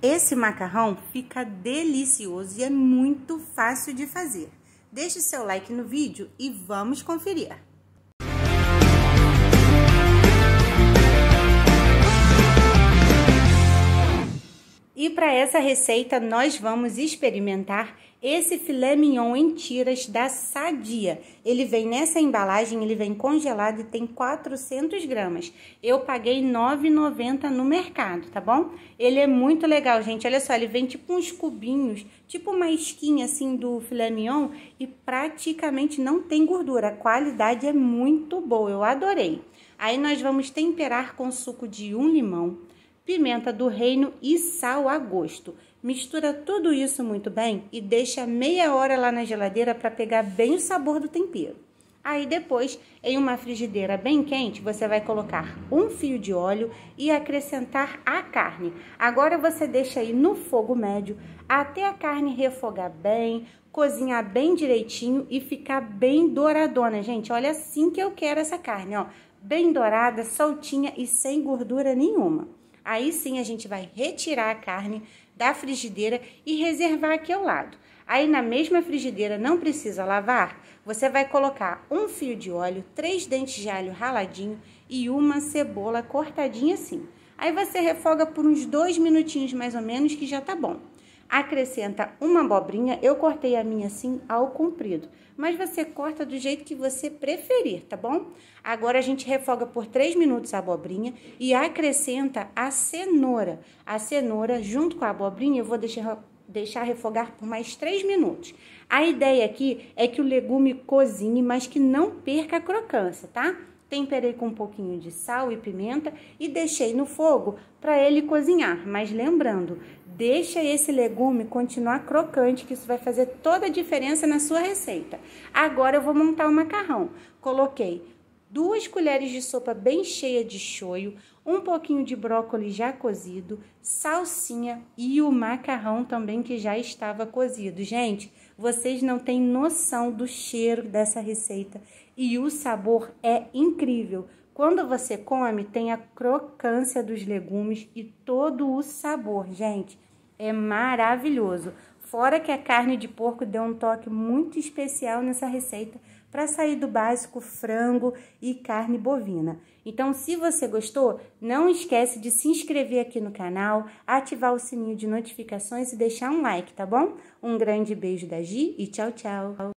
Esse macarrão fica delicioso e é muito fácil de fazer. Deixe seu like no vídeo e vamos conferir. E para essa receita nós vamos experimentar esse filé mignon em tiras da Sadia. Ele vem nessa embalagem, ele vem congelado e tem 400 gramas. Eu paguei R$ 9,90 no mercado, tá bom? Ele é muito legal, gente. Olha só, ele vem tipo uns cubinhos, tipo uma esquinha assim do filé mignon e praticamente não tem gordura. A qualidade é muito boa, eu adorei. Aí nós vamos temperar com suco de um limão pimenta do reino e sal a gosto. Mistura tudo isso muito bem e deixa meia hora lá na geladeira para pegar bem o sabor do tempero. Aí depois, em uma frigideira bem quente, você vai colocar um fio de óleo e acrescentar a carne. Agora você deixa aí no fogo médio até a carne refogar bem, cozinhar bem direitinho e ficar bem douradona, gente. Olha assim que eu quero essa carne, ó, bem dourada, soltinha e sem gordura nenhuma. Aí sim a gente vai retirar a carne da frigideira e reservar aqui ao lado. Aí na mesma frigideira, não precisa lavar, você vai colocar um fio de óleo, três dentes de alho raladinho e uma cebola cortadinha assim. Aí você refoga por uns dois minutinhos mais ou menos que já tá bom acrescenta uma abobrinha. Eu cortei a minha assim ao comprido, mas você corta do jeito que você preferir, tá bom? Agora a gente refoga por 3 minutos a abobrinha e acrescenta a cenoura. A cenoura junto com a abobrinha eu vou deixar deixar refogar por mais 3 minutos. A ideia aqui é que o legume cozinhe, mas que não perca a crocância, tá? Temperei com um pouquinho de sal e pimenta e deixei no fogo para ele cozinhar. Mas lembrando Deixa esse legume continuar crocante, que isso vai fazer toda a diferença na sua receita. Agora eu vou montar o macarrão. Coloquei duas colheres de sopa bem cheia de choio, um pouquinho de brócolis já cozido, salsinha e o macarrão também que já estava cozido. Gente, vocês não têm noção do cheiro dessa receita e o sabor é incrível. Quando você come, tem a crocância dos legumes e todo o sabor, gente. É maravilhoso. Fora que a carne de porco deu um toque muito especial nessa receita para sair do básico frango e carne bovina. Então, se você gostou, não esquece de se inscrever aqui no canal, ativar o sininho de notificações e deixar um like, tá bom? Um grande beijo da Gi e tchau, tchau!